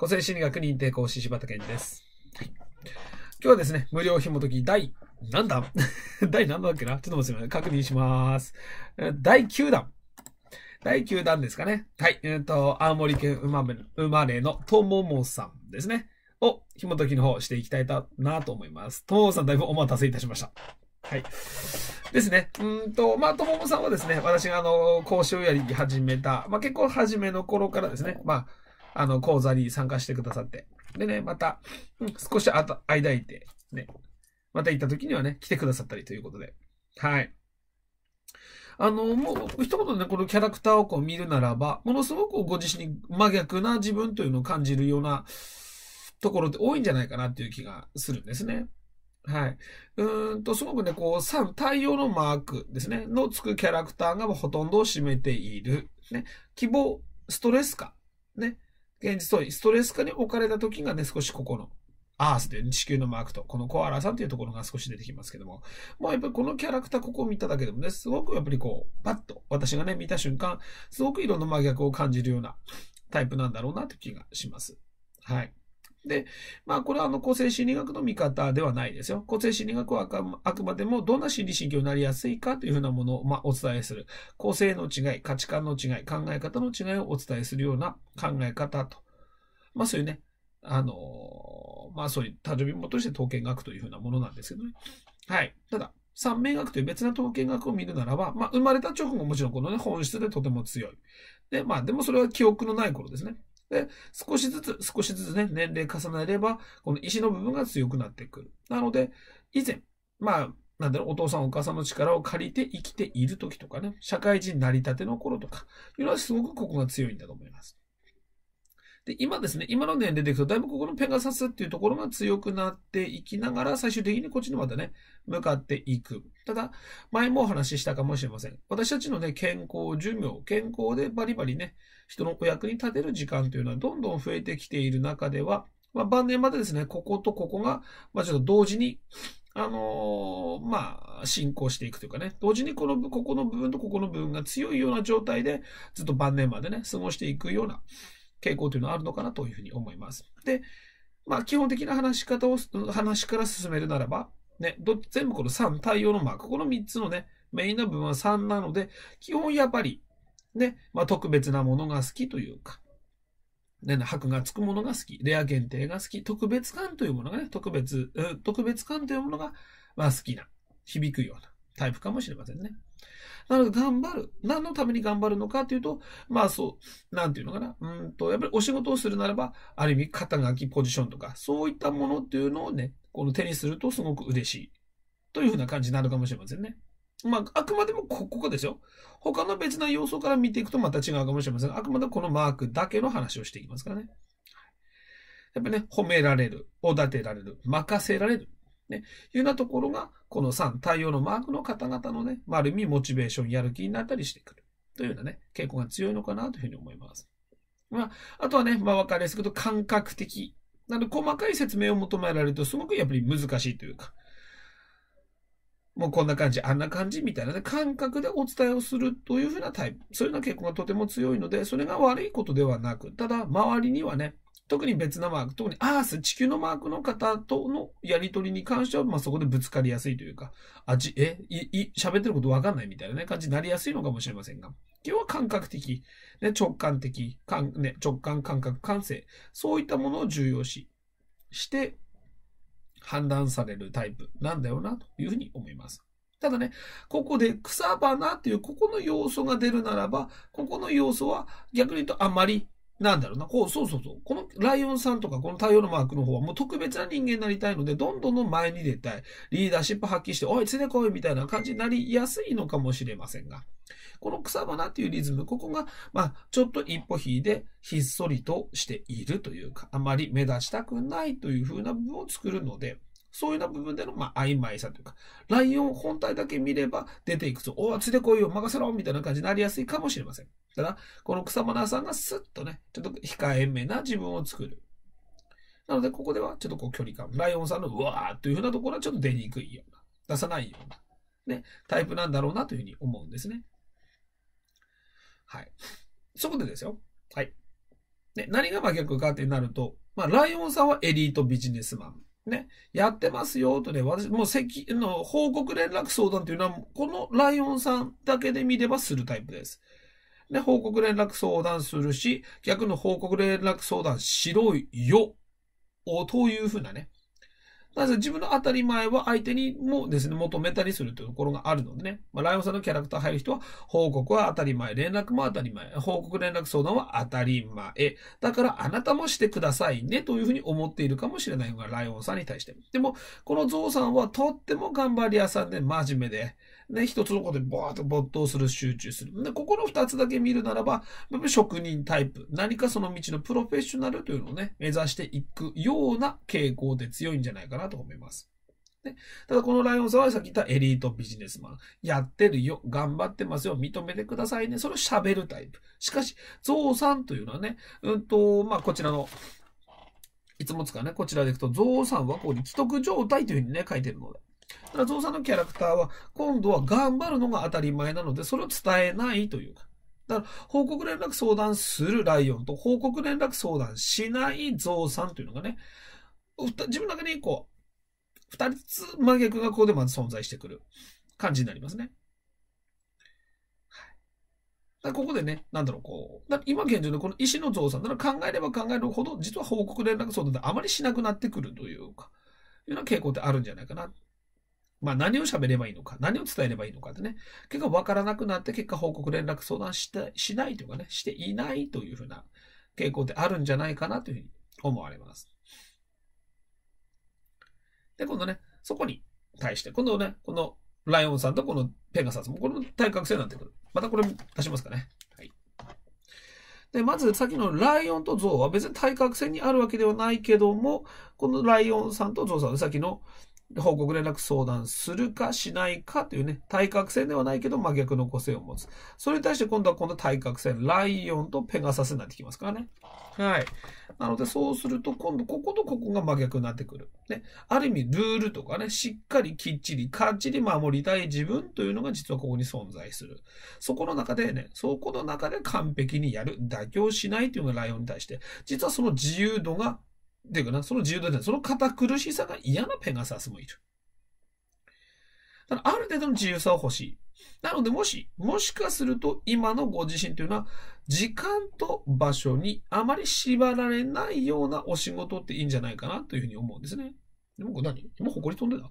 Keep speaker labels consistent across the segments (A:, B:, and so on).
A: 個性心理学認定講師柴田健です。今日はですね、無料紐解き第何弾 第何弾だっけなちょっと待ってください。確認します。第9弾。第9弾ですかね。はい。えっ、ー、と、青森県生まれのとももさんですね。を紐解きの方していきたいなと思います。とももさんだいぶお待たせいたしました。はい。ですね。うんと、まあ、とももさんはですね、私があの、講師をやり始めた、まあ、結構初めの頃からですね、まあ、あの、講座に参加してくださって。でね、また、うん、少しあた間空いて、ね、また行った時にはね、来てくださったりということで。はい。あの、もう、一言で、ね、このキャラクターをこう見るならば、ものすごくご自身に真逆な自分というのを感じるようなところって多いんじゃないかなっていう気がするんですね。はい。うんと、すごくね、こう、3、太陽のマークですね、のつくキャラクターがほとんどを占めている。ね、希望、ストレス化。ね、現実う、ストレス下に置かれた時がね、少しここの、アースで地球のマークと、このコアラさんというところが少し出てきますけども、もうやっぱりこのキャラクターここを見ただけでもね、すごくやっぱりこう、パッと私がね、見た瞬間、すごく色の真逆を感じるようなタイプなんだろうなという気がします。はい。で、まあ、これはあの、個性心理学の見方ではないですよ。個性心理学はあくまでも、どんな心理神経になりやすいかというふうなものを、まあ、お伝えする。個性の違い、価値観の違い、考え方の違いをお伝えするような考え方と。まあ、そういうね、あの、まあ、そういう誕生日もとして統計学というふうなものなんですけどね。はい。ただ、三名学という別な統計学を見るならば、まあ、生まれた直後もちろんこのね、本質でとても強い。で、まあ、でもそれは記憶のない頃ですね。で、少しずつ、少しずつね、年齢重ねれば、この石の部分が強くなってくる。なので、以前、まあ、なんだろう、お父さんお母さんの力を借りて生きている時とかね、社会人成り立ての頃とか、いうのはすごくここが強いんだと思います。で、今ですね、今の年齢でいくと、だいぶここのペガサスっていうところが強くなっていきながら、最終的にこっちにまたね、向かっていく。ただ、前もお話ししたかもしれません。私たちのね、健康、寿命、健康でバリバリね、人のお役に立てる時間というのはどんどん増えてきている中では、まあ、晩年までですね、こことここが、まあ、ちょっと同時に、あのー、まあ、進行していくというかね、同時にこの、ここの部分とここの部分が強いような状態で、ずっと晩年までね、過ごしていくような傾向というのはあるのかなというふうに思います。で、まあ、基本的な話し方を、話から進めるならば、ね、全部この3対応のマーク。この3つのね、メインの部分は3なので、基本やっぱり、ね、まあ、特別なものが好きというか、ね、箔がつくものが好き、レア限定が好き、特別感というものがね、特別、うん、特別感というものが、まあ、好きな、響くようなタイプかもしれませんね。なので、頑張る。何のために頑張るのかというと、まあそう、なんていうのかな。うんと、やっぱりお仕事をするならば、ある意味、肩書きポジションとか、そういったものっていうのをね、この手にするとすごく嬉しい。というふうな感じになるかもしれませんね。まあ、あくまでもここですよ。他の別な要素から見ていくとまた違うかもしれませんが、あくまでこのマークだけの話をしていきますからね。やっぱりね、褒められる、おだてられる、任せられる。ね、いうようなところが、この3、太陽のマークの方々のね、まあ、ある意味モチベーション、やる気になったりしてくる。というようなね、傾向が強いのかなというふうに思います。まあ、あとはね、まあ、わかりやすく言うと感覚的なので、細かい説明を求められると、すごくやっぱり難しいというか、もうこんな感じ、あんな感じみたいな、ね、感覚でお伝えをするというふうなタイプ。そういうような傾向がとても強いので、それが悪いことではなく、ただ、周りにはね、特に別なマーク、特にアース、地球のマークの方とのやり取りに関しては、まあ、そこでぶつかりやすいというか、あち、え、喋ってることわかんないみたいな、ね、感じになりやすいのかもしれませんが。要は感覚的、ね、直感的、感ね、直感、感覚、感性、そういったものを重要視して判断されるタイプなんだよなというふうに思います。ただね、ここで草花っていうここの要素が出るならば、ここの要素は逆に言うとあまりなんだろうな、こう、そうそうそう。このライオンさんとか、この太陽のマークの方はもう特別な人間になりたいので、どんどんどん前に出たい。リーダーシップ発揮して、おい、常来いみたいな感じになりやすいのかもしれませんが。この草花っていうリズム、ここが、まあ、ちょっと一歩引いて、ひっそりとしているというか、あまり目立ちたくないという風な部分を作るので、そういうような部分での、まあ、曖昧さというか、ライオン本体だけ見れば出ていくと、おお、ついてこいよ、任せろみたいな感じになりやすいかもしれません。ただ、この草花さんがスッとね、ちょっと控えめな自分を作る。なので、ここではちょっとこう距離感、ライオンさんのうわーというふうなところはちょっと出にくいような、出さないような、ね、タイプなんだろうなというふうに思うんですね。はい。そこでですよ。はい。ね、何が真逆かってなると、まあ、ライオンさんはエリートビジネスマン。ね、やってますよとね、私、もう席の報告連絡相談というのは、このライオンさんだけで見ればするタイプです。ね、報告連絡相談するし、逆の報告連絡相談しろよ、というふうなね、なぜ自分の当たり前は相手にもですね、求めたりするというところがあるのでね。まあ、ライオンさんのキャラクター入る人は、報告は当たり前、連絡も当たり前、報告連絡相談は当たり前。だからあなたもしてくださいねというふうに思っているかもしれないのがライオンさんに対して。でも、このゾウさんはとっても頑張り屋さんで真面目で、ね、一つのことでバーっと没頭する、集中する。で、ここの二つだけ見るならば、職人タイプ、何かその道のプロフェッショナルというのをね、目指していくような傾向で強いんじゃないかなと思います。ね、ただこのライオンさんはさっき言ったエリートビジネスマン。やってるよ。頑張ってますよ。認めてくださいね。それを喋るタイプ。しかし、ゾウさんというのはね、うんと、まあ、こちらの、いつも使うね、こちらでいくと、ゾウさんはこう、既得状態というふうにね、書いてるので。だからゾウさんのキャラクターは、今度は頑張るのが当たり前なので、それを伝えないというか。だから、報告連絡相談するライオンと、報告連絡相談しないゾウさんというのがね、自分の中にこう、二つ真逆がここでまず存在してくる感じになりますね。だここでね、なんだろう、こう、今現状のこの石の増産なら考えれば考えるほど、実は報告連絡相談であまりしなくなってくるというか、いうような傾向ってあるんじゃないかなまあ何を喋ればいいのか、何を伝えればいいのかってね、結構わからなくなって結果報告連絡相談してしないというかね、していないというふうな傾向であるんじゃないかなというふうに思われます。で、今度ね、そこに対して、今度ね、このライオンさんとこのペガサスも、この対角線になってくる。またこれ出しますかね。はい。で、まずさっきのライオンとゾウは別に対角線にあるわけではないけども、このライオンさんとゾウさんはさっきの報告連絡相談するかしないかというね、対角線ではないけど真逆の個性を持つ。それに対して今度は今度対角線、ライオンとペガサスになってきますからね。はい。なのでそうすると今度こことここが真逆になってくる。ね。ある意味ルールとかね、しっかりきっちり、かっちり守りたい自分というのが実はここに存在する。そこの中でね、そこの中で完璧にやる、妥協しないというのがライオンに対して、実はその自由度がっていうかな、その自由度じゃない、その堅苦しさが嫌なペガサスもいる。だからある程度の自由さを欲しい。なので、もし、もしかすると今のご自身というのは、時間と場所にあまり縛られないようなお仕事っていいんじゃないかなというふうに思うんですね。でも何今、り飛んでた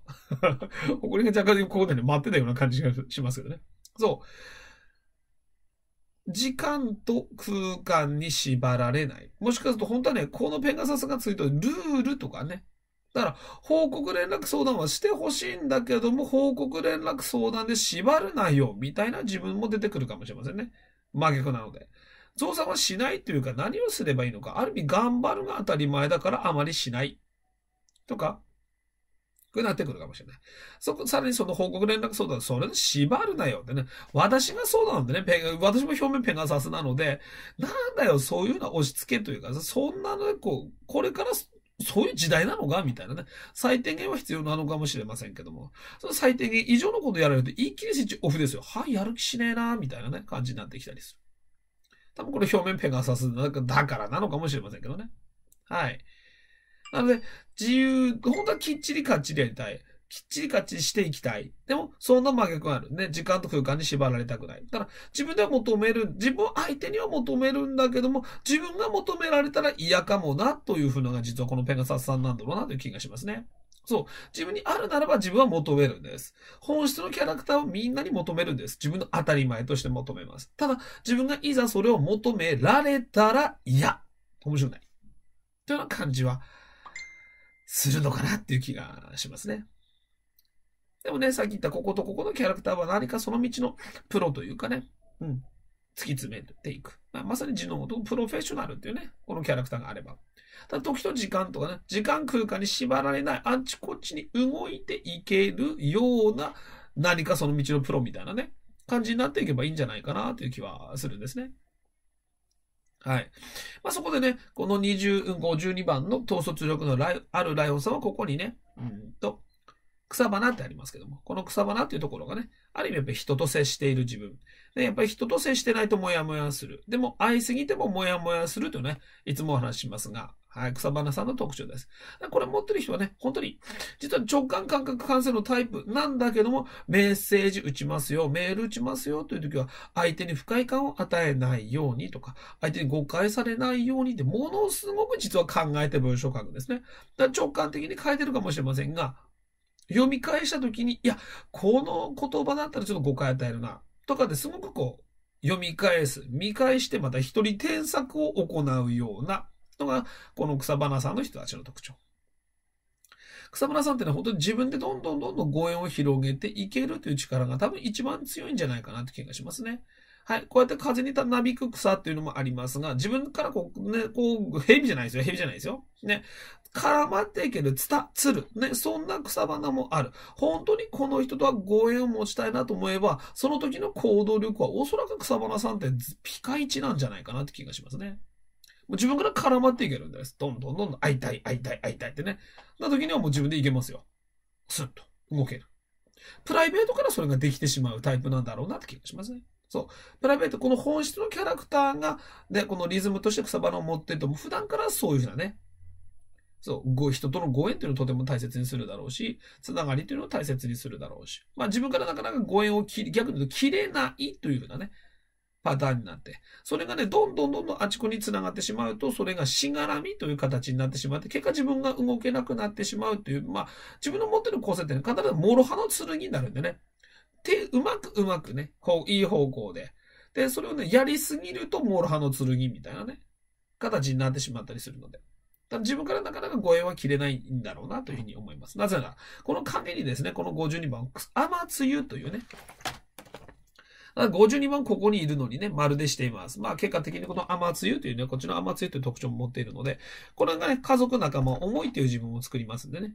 A: 誇り が若干ここでね、待ってたような感じがしますけどね。そう。時間と空間に縛られない。もしかすると本当はね、このペガサスがついてるルールとかね。だから、報告連絡相談はしてほしいんだけども、報告連絡相談で縛るなよ、みたいな自分も出てくるかもしれませんね。真逆なので。増産はしないというか何をすればいいのか。ある意味頑張るが当たり前だからあまりしない。とか、くなってくるかもしれない。そこ、さらにその報告連絡相談、それ縛るなよってね。私がそうなんでね、ペガ、私も表面ペガサスなので、なんだよ、そういうのは押し付けというか、そんなの、こう、これからそういう時代なのかみたいなね。最低限は必要なのかもしれませんけども。その最低限以上のことやられると、一気にスイッチオフですよ。はい、やる気しねえなみたいなね、感じになってきたりする。多分これ表面ペガサスだからなのかもしれませんけどね。はい。なので、自由、本当はきっちりかっちりやりたい。きっちりかっちりしていきたい。でも、そんな真逆がある。ね、時間と空間に縛られたくない。ただ自分では求める、自分、相手には求めるんだけども、自分が求められたら嫌かもな、というふうのが実はこのペガサスさんなんだろうな、という気がしますね。そう。自分にあるならば自分は求めるんです。本質のキャラクターをみんなに求めるんです。自分の当たり前として求めます。ただ、自分がいざそれを求められたら嫌。面白くない。というような感じはするのかなっていう気がしますね。でもね、さっき言ったこことここのキャラクターは何かその道のプロというかね、うん、突き詰めていく。まあ、まさに地の元プロフェッショナルっていうね、このキャラクターがあれば。ただ時と時間とかね、時間空間に縛られない、あっちこっちに動いていけるような何かその道のプロみたいなね、感じになっていけばいいんじゃないかなという気はするんですね。はい。まあ、そこでね、この20、52番の統率力のあるライオンさんは、ここにね、うんと、草花ってありますけども、この草花っていうところがね、ある意味やっぱり人と接している自分。で、やっぱり人と接してないとモヤモヤする。でも、会いすぎてもモヤモヤするとね、いつもお話ししますが、はい、草花さんの特徴です。これ持ってる人はね、本当に、実は直感感覚感性のタイプなんだけども、メッセージ打ちますよ、メール打ちますよという時は、相手に不快感を与えないようにとか、相手に誤解されないようにって、ものすごく実は考えて文章を書くんですね。だ直感的に書いてるかもしれませんが、読み返した時に、いや、この言葉だったらちょっと誤解与えるな、とかですごくこう、読み返す、見返してまた一人添削を行うようなのが、この草花さんの人たちの特徴。草村さんってのは本当に自分でどんどんどんどんご縁を広げていけるという力が多分一番強いんじゃないかなって気がしますね。はい。こうやって風になびく草っていうのもありますが、自分からこう、ね、こう、蛇じゃないですよ。蛇じゃないですよ。ね。絡まっていけるツタ、ツル。ね。そんな草花もある。本当にこの人とはご縁を持ちたいなと思えば、その時の行動力はおそらく草花さんってピカイチなんじゃないかなって気がしますね。もう自分から絡まっていけるんです。どんどんどんどん会いたい、会いたい、会いたいってね。な時にはもう自分でいけますよ。スッと動ける。プライベートからそれができてしまうタイプなんだろうなって気がしますね。そう。プライベート、この本質のキャラクターが、で、このリズムとして草花を持ってると、も普段からそういうふうなね、そう、ご人とのご縁っていうのをとても大切にするだろうし、つながりというのを大切にするだろうし、まあ自分からなかなかご縁を切り、逆に言うと切れないというふうなね、パターンになって、それがね、どんどんどんどんあちこに繋がってしまうと、それがしがらみという形になってしまって、結果自分が動けなくなってしまうという、まあ、自分の持ってるって点、必ず諸刃の剣になるんでね。手、うまくうまくね、こう、いい方向で。で、それをね、やりすぎると諸刃の剣みたいなね、形になってしまったりするので。自分からなかなか護衛は切れないんだろうなというふうに思います。なぜなら、この陰にですね、この52番、雨露というね、52番ここにいるのにね、丸でしています。まあ結果的にこの甘露というね、こっちの甘露という特徴も持っているので、これがね、家族仲間、思いという自分を作りますんでね。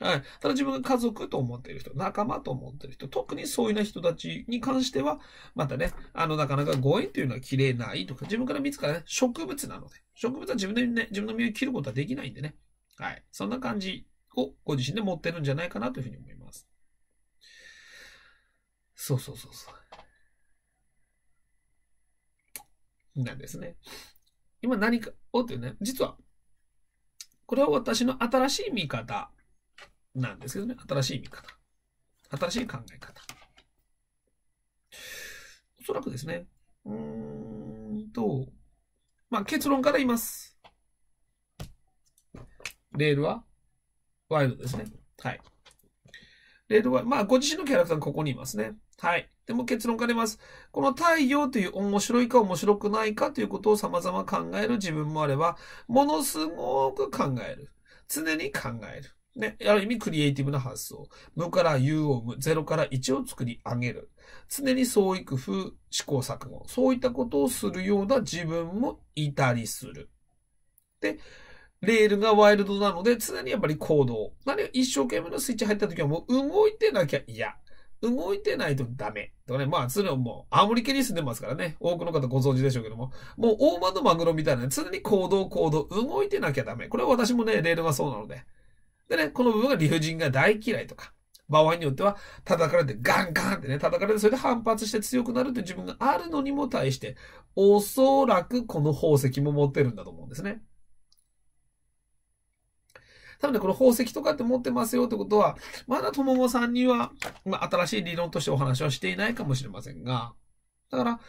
A: はい。ただ自分が家族と思っている人、仲間と思っている人、特にそういうような人たちに関しては、またね、あの、なかなかご縁というのは切れないとか、自分から自ら、ね、植物なので、植物は自分でね、自分の身を切ることはできないんでね。はい。そんな感じをご自身で持ってるんじゃないかなというふうに思います。そうそうそうそう。なんですね。今何かをというね、実は、これは私の新しい見方なんですけどね、新しい見方。新しい考え方。おそらくですね、うーんと、まあ結論から言います。レールはワイルドですね。はい。レールは、まあご自身のキャラクターがここにいますね。はい。でも結論から言います。この太陽という面白いか面白くないかということを様々考える自分もあれば、ものすごく考える。常に考える。ね、ある意味クリエイティブな発想。無から有を無、ゼロから一を作り上げる。常に創意工夫、試行錯誤。そういったことをするような自分もいたりする。で、レールがワイルドなので常にやっぱり行動。何一生懸命のスイッチ入った時はもう動いてなきゃ嫌。動いてないとダメ。とかね、まあ、常にもう、青森県に住んでますからね、多くの方ご存知でしょうけども、もう大間のマグロみたいな、常に行動、行動、動いてなきゃダメ。これは私もね、レールがそうなので。でね、この部分が理不尽が大嫌いとか、場合によっては叩かれてガンガンってね、叩かれてそれで反発して強くなるって自分があるのにも対して、おそらくこの宝石も持ってるんだと思うんですね。多分ね、この宝石とかって持ってますよってことは、まだとももさんには、まあ、新しい理論としてお話はしていないかもしれませんが、だから、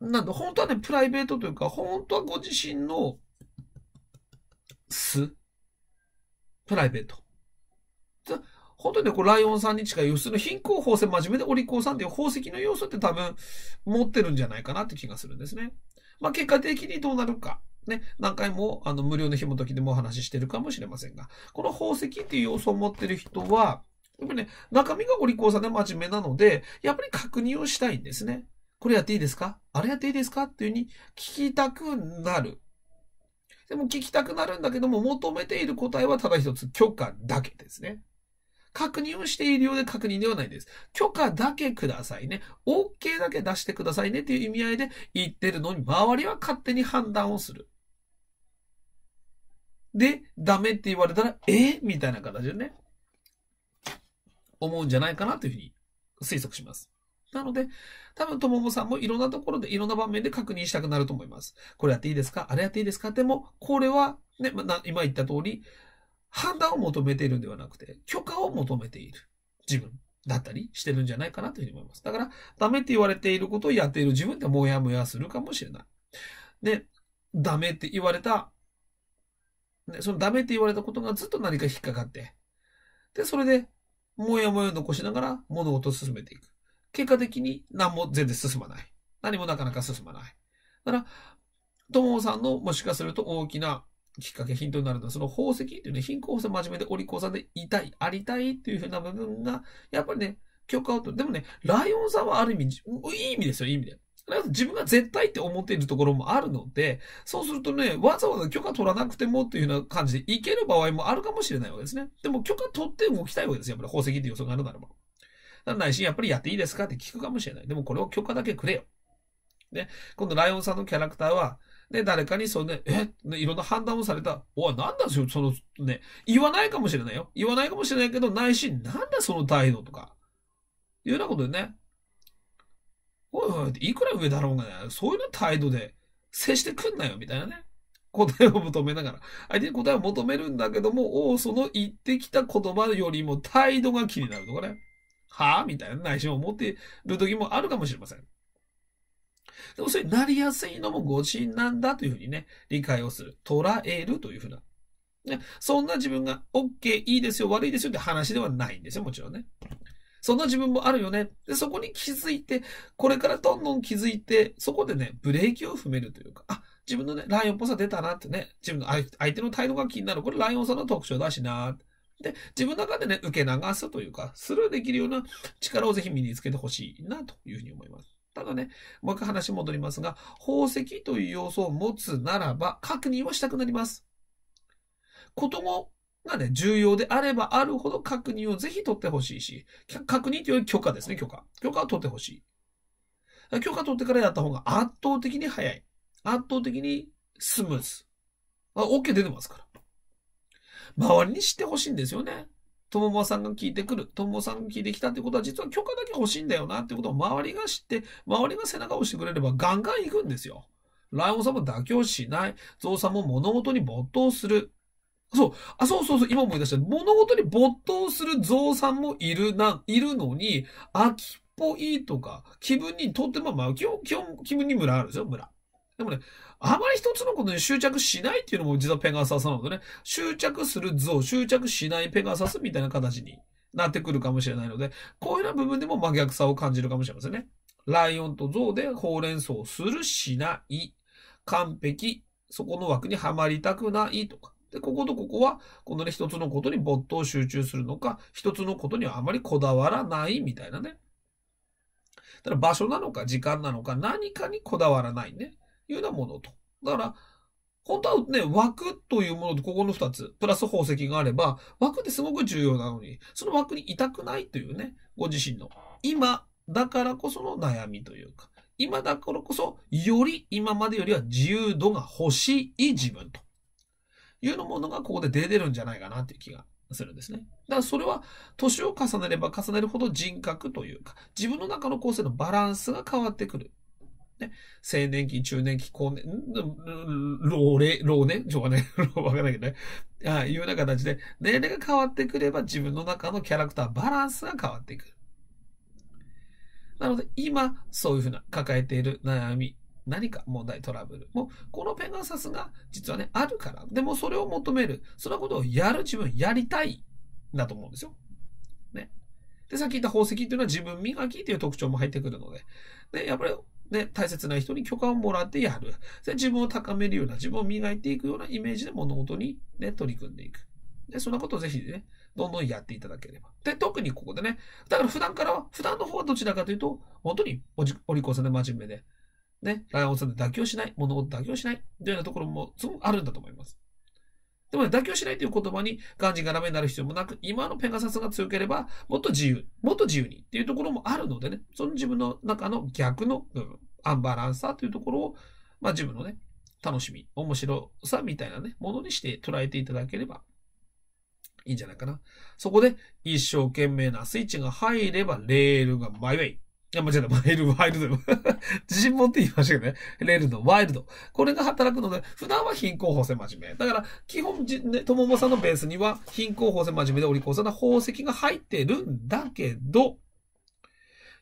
A: なんだ、本当はね、プライベートというか、本当はご自身の素、プライベート。本当にね、こうライオンさんに近い、要するに貧困法制真面目でお利口さんっていう宝石の要素って多分持ってるんじゃないかなって気がするんですね。まあ結果的にどうなるか。ね、何回もあの無料の紐解きでもお話ししてるかもしれませんが、この宝石っていう要素を持ってる人は、やっぱね、中身がお利口さんで真面目なので、やっぱり確認をしたいんですね。これやっていいですかあれやっていいですかっていうふうに聞きたくなる。でも聞きたくなるんだけども、求めている答えはただ一つ、許可だけですね。確認をしているようで確認ではないです。許可だけくださいね。OK だけ出してくださいねっていう意味合いで言ってるのに、周りは勝手に判断をする。で、ダメって言われたら、えみたいな形でね、思うんじゃないかなというふうに推測します。なので、多分、とももさんもいろんなところで、いろんな場面で確認したくなると思います。これやっていいですかあれやっていいですかでも、これはね、ね、今言った通り、判断を求めているんではなくて、許可を求めている自分だったりしてるんじゃないかなというふうに思います。だから、ダメって言われていることをやっている自分ってもやもやするかもしれない。で、ダメって言われたね、そのダメって言われたことがずっと何か引っかかって、で、それで、もやもや残しながら物事を進めていく。結果的に何も全然進まない。何もなかなか進まない。だから、ともさんのもしかすると大きなきっかけ、ヒントになるのは、その宝石っていうね、貧困法さ真面目でお利口さんでいたい、ありたいっていうふうな部分が、やっぱりね、許可を取る。でもね、ライオンさんはある意味、いい意味ですよ、いい意味で。ず自分が絶対って思っているところもあるので、そうするとね、わざわざ許可取らなくてもっていうような感じでいける場合もあるかもしれないわけですね。でも許可取って動きたいわけですよ。やっぱり宝石って予想があるならば。な心ないし、やっぱりやっていいですかって聞くかもしれない。でもこれを許可だけくれよ。ね、今度ライオンさんのキャラクターは、ね、誰かにそのね、え、ね、いろんな判断をされた。おい、なんだその、ね、言わないかもしれないよ。言わないかもしれないけど、内心、なんだその態度とか。いうようなことでね、おいおい、いくら上だろうがね、そういうの態度で接してくんなよ、みたいなね。答えを求めながら、相手に答えを求めるんだけども、おその言ってきた言葉よりも態度が気になるとかね。はぁみたいな内心を持っている時もあるかもしれません。でもそれになりやすいのも誤信なんだというふうにね、理解をする。捉えるというふうな。ね、そんな自分が OK、いいですよ、悪いですよって話ではないんですよ、もちろんね。そんな自分もあるよね。で、そこに気づいて、これからどんどん気づいて、そこでね、ブレーキを踏めるというか、あ、自分のね、ライオンっぽさ出たなってね、自分の相手の態度が気になる。これライオンさんの特徴だしな。で、自分の中でね、受け流すというか、スルーできるような力をぜひ身につけてほしいなというふうに思います。ただね、もう一回話戻りますが、宝石という要素を持つならば、確認をしたくなります。こともがね、重要であればあるほど確認をぜひ取ってほしいし、確認というより許可ですね、許可。許可を取ってほしい。許可取ってからやった方が圧倒的に早い。圧倒的にスムーズ。あ、OK 出てますから。周りに知ってほしいんですよね。友もさんが聞いてくる。友もさんが聞いてきたってことは、実は許可だけ欲しいんだよなってことを周りが知って、周りが背中を押してくれればガンガン行くんですよ。ライオンさんも妥協しない。ゾウさんも物事に没頭する。そう。あ、そうそうそう。今思い出した。物事に没頭する象さんもいるな、いるのに、秋っぽいとか、気分にとっても、まあ、基本、基本、気分にムラあるんですよ、ムラ。でもね、あまり一つのことに執着しないっていうのも実はペガサスなのでね、執着する象、執着しないペガサスみたいな形になってくるかもしれないので、こういうような部分でも真逆さを感じるかもしれませんね。ライオンと象でほうれん草をする、しない、完璧、そこの枠にはまりたくないとか。で、こことここは、このね、一つのことに没頭集中するのか、一つのことにはあまりこだわらないみたいなね。だから場所なのか、時間なのか、何かにこだわらないね。いうようなものと。だから、本当はね、枠というものとここの二つ、プラス宝石があれば、枠ってすごく重要なのに、その枠にいたくないというね、ご自身の、今だからこその悩みというか、今だからこそ、より今までよりは自由度が欲しい自分と。いうのものがここで出てるんじゃないかなっていう気がするんですね。だからそれは年を重ねれば重ねるほど人格というか自分の中の構成のバランスが変わってくる。ね、青年期、中年期、高年、老齢、老年ちょ、わかんないけどね。ああいうような形で、年齢が変わってくれば自分の中のキャラクター、バランスが変わってくる。なので、今、そういうふうな抱えている悩み、何か問題トラブルもこのペガサスが実はねあるからでもそれを求めるそんなことをやる自分やりたいだと思うんですよ。ね。でさっき言った宝石っていうのは自分磨きっていう特徴も入ってくるのででやっぱりね、大切な人に許可をもらってやる。で、自分を高めるような、自分を磨いていくようなイメージで物事にね、取り組んでいく。で、そんなことをぜひね、どんどんやっていただければ。で、特にここでね、だから普段からは、普段の方はどちらかというと、本当におり口さんで真面目で、ね、ライオンさんで妥協しない、物事妥協しない、というようなところもそごあるんだと思います。でも、ね、妥協しないという言葉に、がんじがラメになる必要もなく、今のペガサスが強ければ、もっと自由、もっと自由にっていうところもあるのでね、その自分の中の逆の部分、アンバランサーというところを、まあ自分のね、楽しみ、面白さみたいなね、ものにして捉えていただければいいんじゃないかな。そこで、一生懸命なスイッチが入れば、レールがマイウェイ。いや、間違えた。ワイル、ワイルド。自信持って言いましたけどね。レールド、ワイルド。これが働くので、普段は貧困法制真面目。だから、基本、ね、とももさんのベースには、貧困法制真面目でお利口さんな宝石が入ってるんだけど、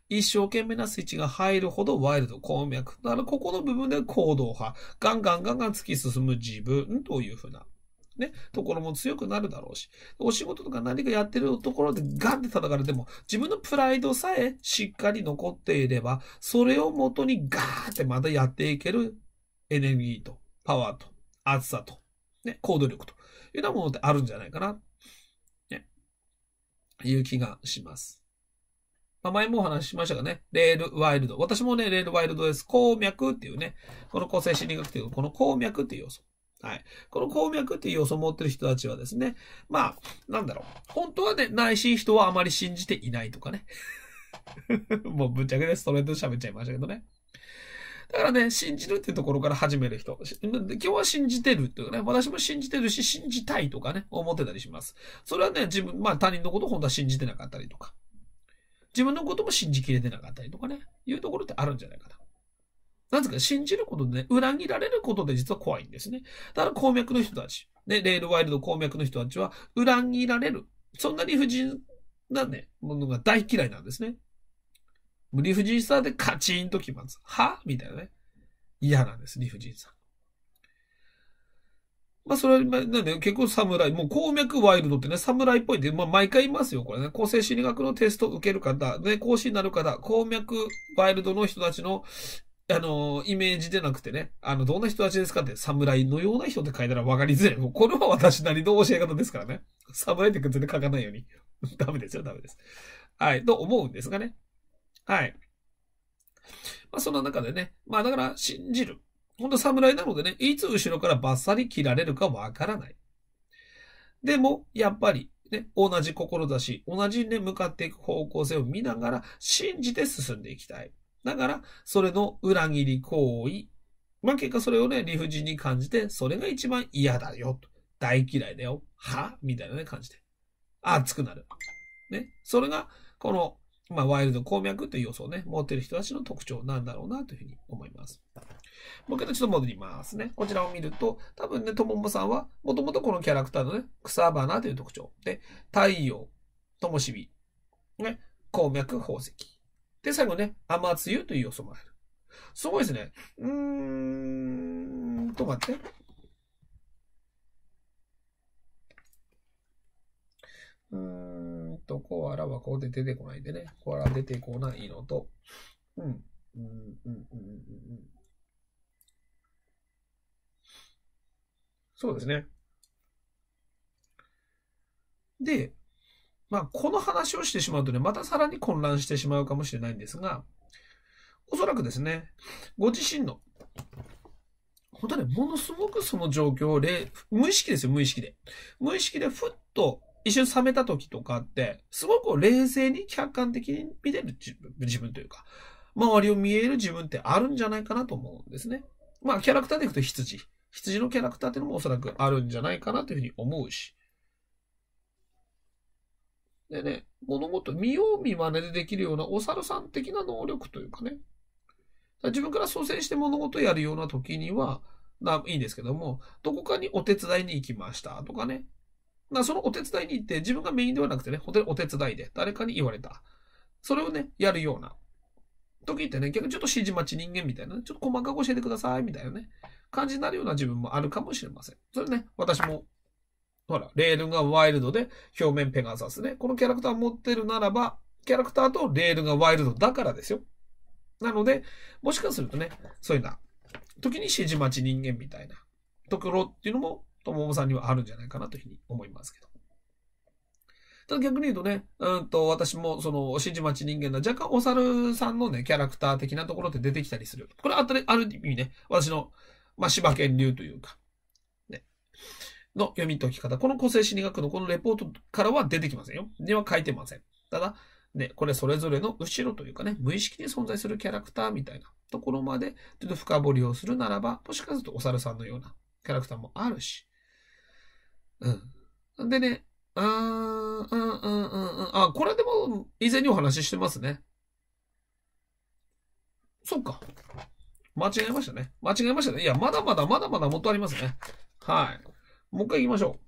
A: 一生懸命なスイッチが入るほどワイルド、鉱脈。だから、ここの部分で行動派。ガンガンガンガン突き進む自分というふうなね、ところも強くなるだろうし、お仕事とか何かやってるところでガンって叩かれても、自分のプライドさえしっかり残っていれば、それをもとにガーってまたやっていけるエネルギーと、パワーと、熱さと、ね、行動力というようなものってあるんじゃないかな、ね、いう気がします。まあ、前もお話ししましたがね、レールワイルド。私もね、レールワイルドです。鉱脈っていうね、この構成心理学っていう、この鉱脈っていう要素。はい。この鉱脈っていう要素を持ってる人たちはですね、まあ、なんだろう。本当はね、内心人はあまり信じていないとかね。もうぶっちゃけでストレートで喋っちゃいましたけどね。だからね、信じるっていうところから始める人。今日は信じてるっていうね、私も信じてるし、信じたいとかね、思ってたりします。それはね、自分、まあ他人のことを本当は信じてなかったりとか、自分のことも信じきれてなかったりとかね、いうところってあるんじゃないかな。なんですか、信じることでね、裏切られることで実は怖いんですね。だから鉱脈の人たち、ね、レールワイルド鉱脈の人たちは裏切られる。そんな理不尽なね、ものが大嫌いなんですね。理不尽さでカチンときます。はみたいなね。嫌なんです、理不尽さ。まあ、それは、なんで、結構侍、もう鉱脈ワイルドってね、侍っぽいんで、まあ、毎回言いますよ、これね。構成心理学のテストを受ける方、ね、講師になる方、鉱脈ワイルドの人たちの、あの、イメージでなくてね、あの、どんな人たちですかって、侍のような人って書いたら分かりづらい。もうこれは私なりの教え方ですからね。侍って全然書かないように。ダメですよ、ダメです。はい、と思うんですがね。はい。まあ、そんな中でね、まあ、だから、信じる。ほんと侍なのでね、いつ後ろからバッサリ切られるか分からない。でも、やっぱり、ね、同じ志、同じね、向かっていく方向性を見ながら、信じて進んでいきたい。だから、それの裏切り行為。まあ、結果それをね、理不尽に感じて、それが一番嫌だよ。大嫌いだよ。はみたいなね、感じで。熱くなる。ね。それが、この、まあ、ワイルド鉱脈という要素をね、持ってる人たちの特徴なんだろうなというふうに思います。もう一度ちょっと戻りますね。こちらを見ると、多分ね、とももさんは、もともとこのキャラクターのね、草花という特徴。で、太陽、ともしね、鉱脈、宝石。で、最後ね、雨露という要素もある。すごいですね。うーん、と待って。うーんと、コアラはここで出てこないんでね。コアラ出てこないのと、うん、うん、うん、うん、うん。そうですね。で、まあ、この話をしてしまうとね、またさらに混乱してしまうかもしれないんですが、おそらくですね、ご自身の、本当ね、ものすごくその状況を、無意識ですよ、無意識で。無意識でふっと一瞬冷めた時とかって、すごく冷静に客観的に見れる自分というか、周りを見える自分ってあるんじゃないかなと思うんですね。まあ、キャラクターでいくと羊。羊のキャラクターっていうのもおそらくあるんじゃないかなというふうに思うし。でね、物事、見よう見真似でできるようなお猿さん的な能力というかね、自分から率先して物事をやるような時には、あいいんですけども、どこかにお手伝いに行きましたとかね。まあ、そのお手伝いに行って、自分がメインではなくてね、お手伝いで誰かに言われた。それをね、やるような。時ってね、逆にちょっと指示待ち人間みたいな、ね、ちょっと細かく教えてくださいみたいなね、感じになるような自分もあるかもしれません。それね、私もほら、レールがワイルドで、表面ペガサスね。このキャラクター持ってるならば、キャラクターとレールがワイルドだからですよ。なので、もしかするとね、そういうな、時に指示待ち人間みたいなところっていうのも、とももさんにはあるんじゃないかなというふうに思いますけど。ただ逆に言うとね、うんと、私もその、指示待ち人間の若干お猿さんのね、キャラクター的なところって出てきたりする。これあたり、ある意味ね、私の、まあ、柴犬流というか、ね。の読み解き方。この個性心理学のこのレポートからは出てきませんよ。には書いてません。ただ、ね、これそれぞれの後ろというかね、無意識に存在するキャラクターみたいなところまで、ちょっと深掘りをするならば、もしかするとお猿さんのようなキャラクターもあるし。うん。んでね、あー、うん、うん、うん、うん。あ、これでも以前にお話ししてますね。そっか。間違えましたね。間違えましたね。いや、まだまだまだまだ元ありますね。はい。もう一回言いましょ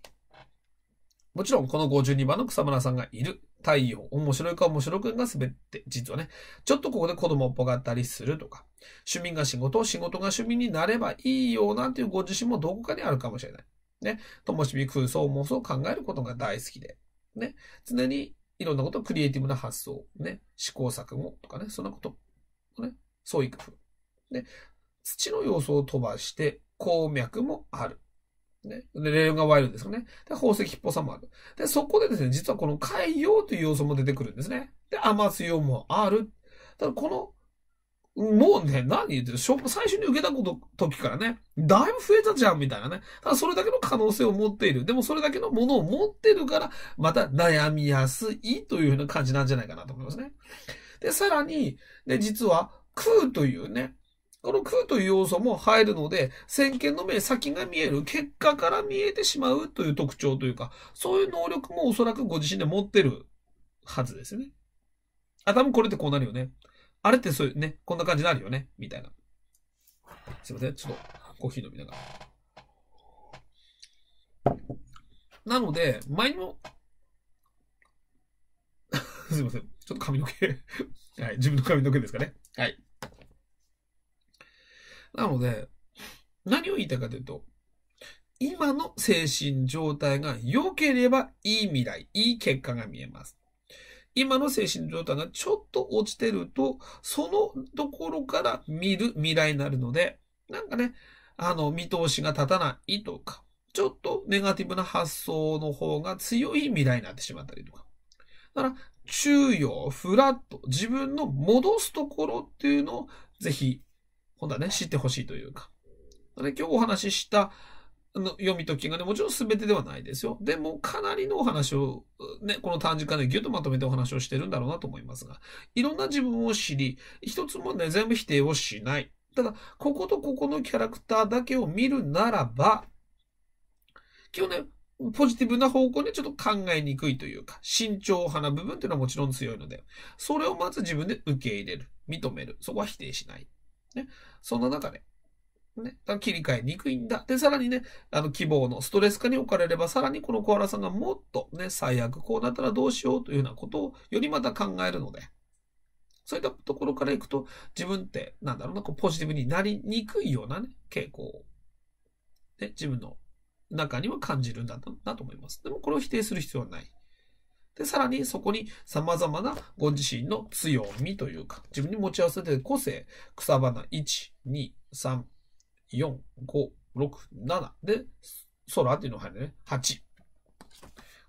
A: う。もちろん、この52番の草むらさんがいる。太陽、面白いか面白くんが滑って、実はね、ちょっとここで子供っぽかったりするとか、趣味が仕事、仕事が趣味になればいいよなんていうご自身もどこかにあるかもしれない。ね、ともしび空想、妄想を考えることが大好きで、ね、常にいろんなこと、クリエイティブな発想、ね、試行錯誤とかね、そんなこと、ね、創意工夫。ね、土の様子を飛ばして、鉱脈もある。ね。で、霊が湧いるんですかね。で、宝石っぽさもある。で、そこでですね、実はこの海洋という要素も出てくるんですね。で、雨強もある。ただ、この、もうね、何言ってる最初に受けたこと時からね、だいぶ増えたじゃん、みたいなね。ただそれだけの可能性を持っている。でもそれだけのものを持ってるから、また悩みやすいというような感じなんじゃないかなと思いますね。で、さらに、で、実は、空というね、この空という要素も入るので、先見の目、先が見える、結果から見えてしまうという特徴というか、そういう能力もおそらくご自身で持ってるはずですね。あ、多分これってこうなるよね。あれってそういうね、こんな感じになるよね、みたいな。すいません、ちょっとコーヒー飲みながら。なので、前にも、すいません、ちょっと髪の毛はい、自分の髪の毛ですかね。はい。なので、何を言いたいかというと、今の精神状態が良ければいい未来、いい結果が見えます。今の精神状態がちょっと落ちてると、そのところから見る未来になるので、なんかね、あの、見通しが立たないとか、ちょっとネガティブな発想の方が強い未来になってしまったりとか。だから、中央、フラット、自分の戻すところっていうのをぜひ今度はね、知ってほしいというか。今日お話しした読み解きがね、もちろん全てではないですよ。でも、かなりのお話を、ね、この短時間でぎゅっとまとめてお話をしてるんだろうなと思いますが、いろんな自分を知り、一つもね、全部否定をしない。ただ、こことここのキャラクターだけを見るならば、今日ね、ポジティブな方向でちょっと考えにくいというか、慎重派な部分というのはもちろん強いので、それをまず自分で受け入れる、認める、そこは否定しない。ね、そんな中で、ね、切り替えにくいんだ。で、さらにね、あの、希望のストレス化に置かれれば、さらにこの小原さんがもっとね、最悪こうなったらどうしようというようなことをよりまた考えるので、そういったところからいくと、自分って、なんだろうな、こうポジティブになりにくいようなね、傾向を、ね、自分の中には感じるんだなと思います。でもこれを否定する必要はない。で、さらにそこに様々なご自身の強みというか、自分に持ち合わせて個性、草花1、2、3、4、5、6、7で、空っていうのが入るね、8。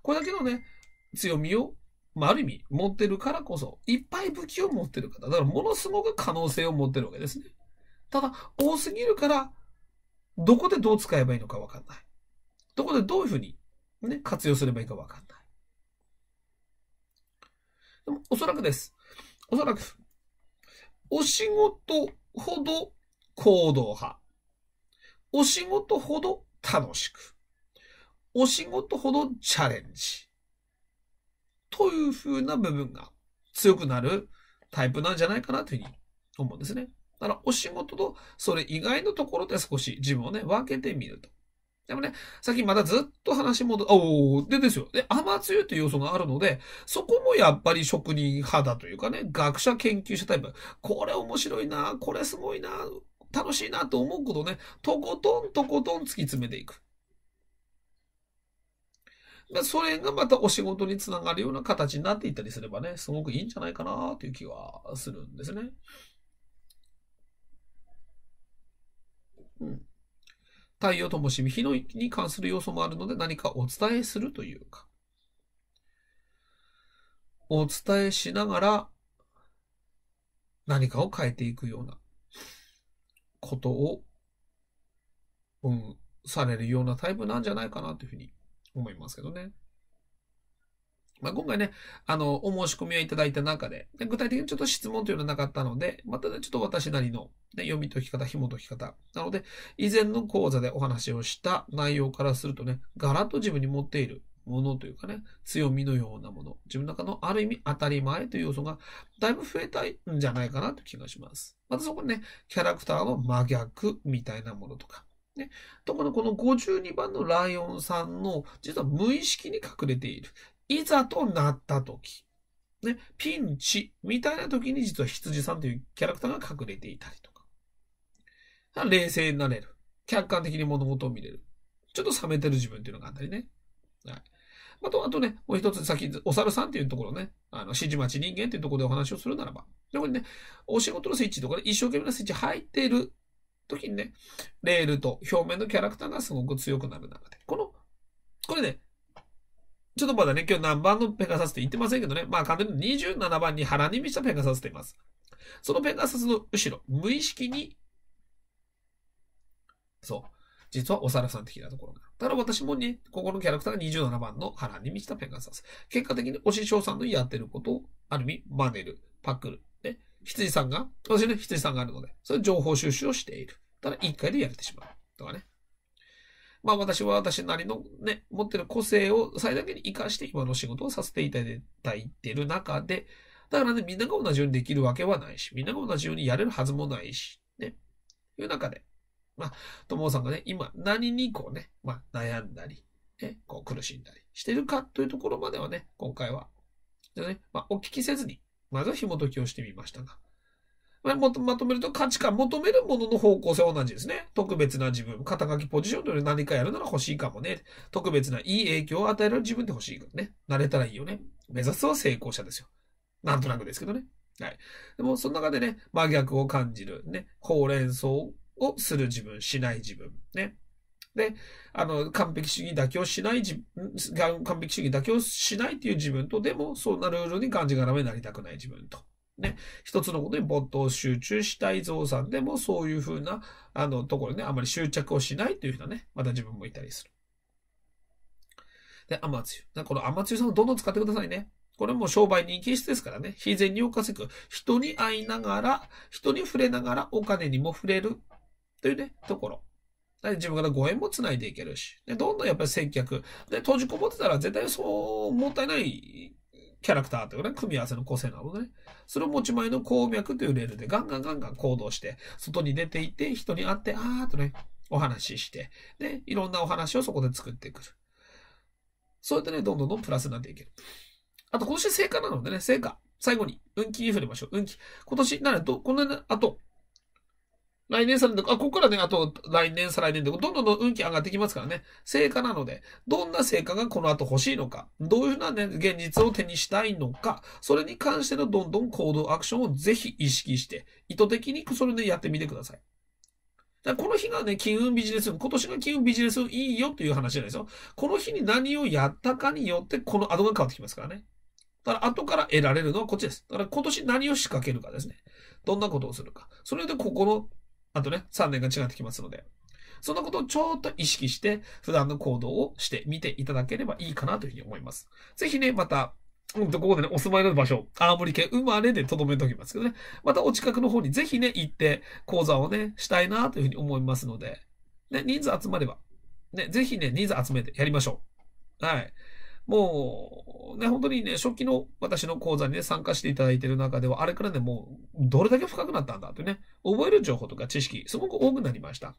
A: これだけのね、強みをまあ、ある意味持ってるからこそ、いっぱい武器を持ってる方。だからものすごく可能性を持ってるわけですね。ただ、多すぎるから、どこでどう使えばいいのかわかんない。どこでどういうふうに、ね、活用すればいいかわかんない。おそらくです。おそらく、お仕事ほど行動派。お仕事ほど楽しく。お仕事ほどチャレンジ。という風な部分が強くなるタイプなんじゃないかなというふうに思うんですね。だからお仕事とそれ以外のところで少し自分をね、分けてみると。でもね、さっきまだずっと話戻、おでですよ。で、甘つゆという要素があるので、そこもやっぱり職人派だというかね、学者研究者タイプ。これ面白いな、これすごいな、楽しいなと思うことをね、とことんとことん突き詰めていく。それがまたお仕事につながるような形になっていったりすればね、すごくいいんじゃないかなという気はするんですね。うん。太陽ともしみ日のに関する要素もあるので何かお伝えするというか、お伝えしながら何かを変えていくようなことを、うん、されるようなタイプなんじゃないかなというふうに思いますけどね。まあ、今回ね、あの、お申し込みをいただいた中で、具体的にちょっと質問というのはなかったので、またね、ちょっと私なりので、読み解き方、紐解き方。なので、以前の講座でお話をした内容からするとね、ガラッと自分に持っているものというかね、強みのようなもの、自分の中のある意味当たり前という要素がだいぶ増えたいんじゃないかなという気がします。またそこにね、キャラクターの真逆みたいなものとか、ね、特にこの52番のライオンさんの実は無意識に隠れている。いざとなった時、ね、ピンチみたいな時に実は羊さんというキャラクターが隠れていたりと冷静になれる。客観的に物事を見れる。ちょっと冷めてる自分っていうのがあったりね。はい。あと、あとね、もう一つ、先、お猿さんっていうところね、あの、指示待ち人間っていうところでお話をするならば、でもね、お仕事のスイッチとかね、一生懸命なスイッチ入っている時にね、レールと表面のキャラクターがすごく強くなる中で、この、これね、ちょっとまだね、今日何番のペガサスって言ってませんけどね、まあ完全に27番に腹に見ちたペガサスって言います。そのペガサスの後ろ、無意識にそう。実はおらさん的なところが。ただ私もね、ここのキャラクターが27番の波乱に満ちたペンガサス。結果的にお師匠さんのやってることを、ある意味、真似る、パクル。ね。羊さんが、私ね、羊さんがあるので、それ情報収集をしている。ただ、一回でやれてしまう。とかね。まあ私は私なりのね、持ってる個性を最大限に活かして今の仕事をさせていただいてる中で、だからね、みんなが同じようにできるわけはないし、みんなが同じようにやれるはずもないし、ね。いう中で、まあ、もさんがね、今何にこうね、まあ、悩んだり、ね、こう苦しんだりしてるかというところまではね、今回は、でね、まあ、お聞きせずに、まずは紐解きをしてみましたが、まあ、まとめると価値観、求めるものの方向性は同じですね。特別な自分、肩書きポジションという何かやるなら欲しいかもね。特別ないい影響を与えられる自分で欲しいからね。慣れたらいいよね。目指すは成功者ですよ。なんとなくですけどね。はい。でも、その中でね、真逆を感じる、ね、ほうれん草をする自分、しない自分。ね。で、あの、完璧主義妥協しない自分、完璧主義妥協しないっていう自分と、でも、そんなルールにがんじがらめになりたくない自分と。ね、一つのことに没頭集中したいゾウさんでもそういうふうなあのところにね、あまり執着をしないというふうなね、また自分もいたりする。で、アマチュア。このアマさんをどんどん使ってくださいね。これも商売人気質ですからね。非善にを稼ぐ。人に会いながら、人に触れながらお金にも触れるというね、ところ。自分からご縁もつないでいけるし。で、どんどんやっぱり接客。で、閉じこもってたら絶対そう、もったいないキャラクターというかね、組み合わせの個性なのでね。それを持ち前の鉱脈というレールでガンガンガンガン行動して、外に出ていって、人に会って、あーとね、お話しして、で、いろんなお話をそこで作ってくる。そうやってね、どんどんどんプラスになっていける。あと、今年成果なのでね、成果。最後に、運気に触れましょう。運気。今年、なると、この後、来年再来年とか、あ、ここからね、あと来年再来年とか、どんどんどん運気上がってきますからね。成果なので、どんな成果がこの後欲しいのか、どういうふうなね、現実を手にしたいのか、それに関してのどんどん行動アクションをぜひ意識して、意図的にそれでやってみてください。この日がね、金運ビジネス今年が金運ビジネスいいよという話じゃないですよ。この日に何をやったかによって、この後が変わってきますからね。だから後から得られるのはこっちです。だから今年何を仕掛けるかですね。どんなことをするか。それでここのあとね、3年が違ってきますので。そのことをちょっと意識して、普段の行動をしてみていただければいいかなというふうに思います。ぜひね、また、うんと、ここでね、お住まいの場所、青森県生まれで留めておきますけどね、またお近くの方にぜひね、行って、講座をね、したいなというふうに思いますので、ね、人数集まれば、ね、ぜひね、人数集めてやりましょう。はい。もう、ね、本当にね、初期の私の講座にね、参加していただいている中では、あれからね、もう、どれだけ深くなったんだってね、覚える情報とか知識、すごく多くなりました。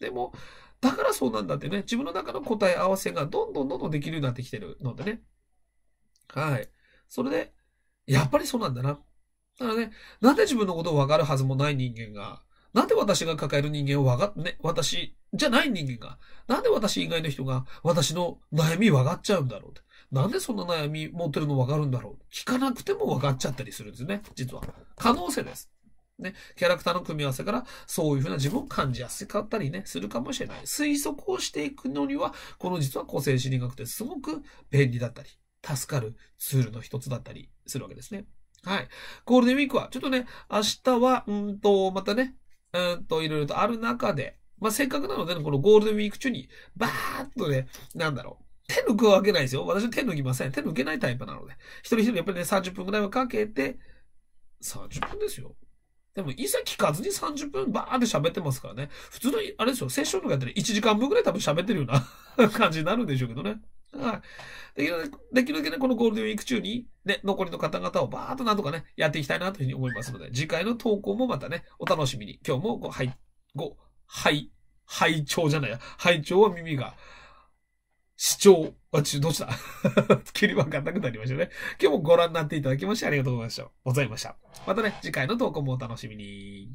A: でも、だからそうなんだってね、自分の中の答え合わせがどんどんどんどんできるようになってきてるのでね。はい。それで、やっぱりそうなんだな。だからね、なんで自分のことを分かるはずもない人間が、なんで私が抱える人間を分かっ、ね、私じゃない人間が、なんで私以外の人が私の悩み分かっちゃうんだろうって。なんでそんな悩み持ってるの分かるんだろう聞かなくても分かっちゃったりするんですね、実は。可能性です。ね、キャラクターの組み合わせからそういうふうな自分を感じやすかったりね、するかもしれない。推測をしていくのには、この実は個性心理学ってすごく便利だったり、助かるツールの一つだったりするわけですね。はい。ゴールデンウィークは、ちょっとね、明日は、うんと、またね、うんと、いろいろとある中で、まあ、せっかくなので、ね、このゴールデンウィーク中に、バーっとね、なんだろう、手抜くわけないですよ。私は手抜きません。手抜けないタイプなので。一人一人やっぱりね、30分ぐらいはかけて、30分ですよ。でも、いざ聞かずに30分バーって喋ってますからね。普通の、あれですよ、セッションとかやったら1時間分ぐらい多分喋ってるような 感じになるんでしょうけどね。はい。できるだけ、できるだけね、このゴールデンウィーク中に、ね、残りの方々をバーっとなんとかね、やっていきたいなというふうに思いますので、次回の投稿もまたね、お楽しみに。今日もご、はい、ご、はい、拝聴じゃないや、拝聴は耳が、視聴、あ、ち、どうした 切り分かんなくなりましたね。今日もご覧になっていただきましてありがとうございました。またね、次回の投稿もお楽しみに。